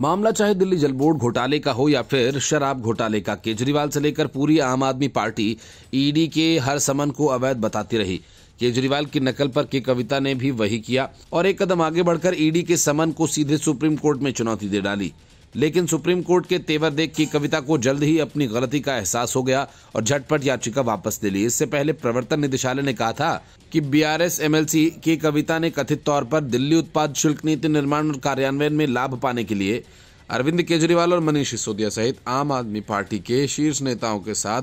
मामला चाहे दिल्ली जल बोर्ड घोटाले का हो या फिर शराब घोटाले का केजरीवाल से लेकर पूरी आम आदमी पार्टी ईडी के हर समन को अवैध बताती रही केजरीवाल की नकल पर के कविता ने भी वही किया और एक कदम आगे बढ़कर ईडी के समन को सीधे सुप्रीम कोर्ट में चुनौती दे डाली लेकिन सुप्रीम कोर्ट के तेवर देख की कविता को जल्द ही अपनी गलती का एहसास हो गया और झटपट याचिका वापस ले ली इससे पहले प्रवर्तन निदेशालय ने कहा था कि बीआरएस एमएलसी की कविता ने कथित तौर पर दिल्ली उत्पाद शुल्क नीति निर्माण और कार्यान्वयन में लाभ पाने के लिए अरविंद केजरीवाल और मनीष सिसोदिया सहित आम आदमी पार्टी के शीर्ष नेताओं के साथ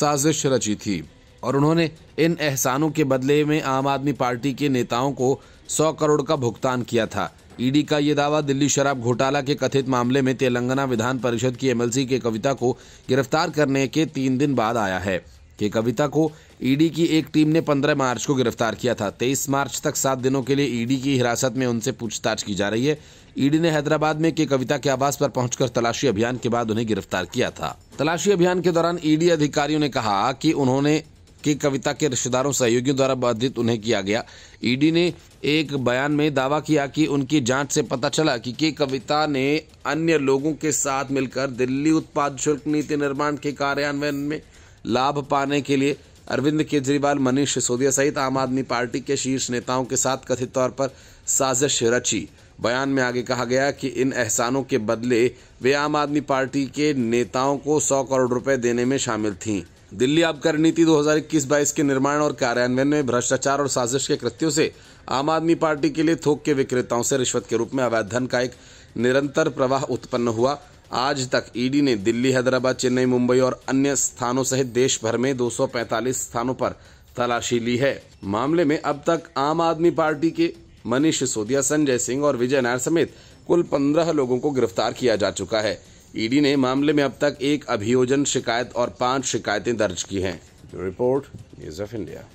साजिश रची थी और उन्होंने इन एहसानों के बदले में आम आदमी पार्टी के नेताओं को 100 करोड़ का भुगतान किया था ईडी का ये दावा दिल्ली शराब घोटाला के कथित मामले में तेलंगाना विधान परिषद की एमएलसी के कविता को गिरफ्तार करने के तीन दिन बाद आया है के कविता को ईडी की एक टीम ने 15 मार्च को गिरफ्तार किया था 23 मार्च तक सात दिनों के लिए ईडी की हिरासत में उनसे पूछताछ की जा रही है ईडी ने हैदराबाद में के कविता के आवास पर पहुंचकर तलाशी अभियान के बाद उन्हें गिरफ्तार किया था तलाशी अभियान के दौरान ईडी अधिकारियों ने कहा कि उन्होंने की कविता के रिश्तेदारों सहयोगियों द्वारा बाधित उन्हें किया गया ईडी ने एक बयान में दावा किया कि उनकी जांच से पता चला कि के कविता ने अन्य लोगों के साथ मिलकर दिल्ली उत्पाद शुल्क नीति निर्माण के कार्यान्वयन में लाभ पाने के लिए अरविंद केजरीवाल मनीष सिसोदिया सहित आम आदमी पार्टी के शीर्ष नेताओं के साथ कथित तौर पर साजिश रची बयान में आगे कहा गया कि इन एहसानों के बदले वे आम आदमी पार्टी के नेताओं को सौ करोड़ रुपए देने में शामिल थीं दिल्ली आबकर नीति 2021-22 के निर्माण और कार्यान्वयन में भ्रष्टाचार और साजिश के कृत्यों से आम आदमी पार्टी के लिए थोक के विक्रेताओं से रिश्वत के रूप में अवैध धन का एक निरंतर प्रवाह उत्पन्न हुआ आज तक ईडी e ने दिल्ली हैदराबाद चेन्नई मुंबई और अन्य स्थानों सहित देश भर में 245 स्थानों पर तलाशी ली है मामले में अब तक आम आदमी पार्टी के मनीष सिसोदिया संजय सिंह और विजय नायर समेत कुल 15 लोगों को गिरफ्तार किया जा चुका है ईडी e ने मामले में अब तक एक अभियोजन शिकायत और पांच शिकायतें दर्ज की हैं रिपोर्ट न्यूज ऑफ इंडिया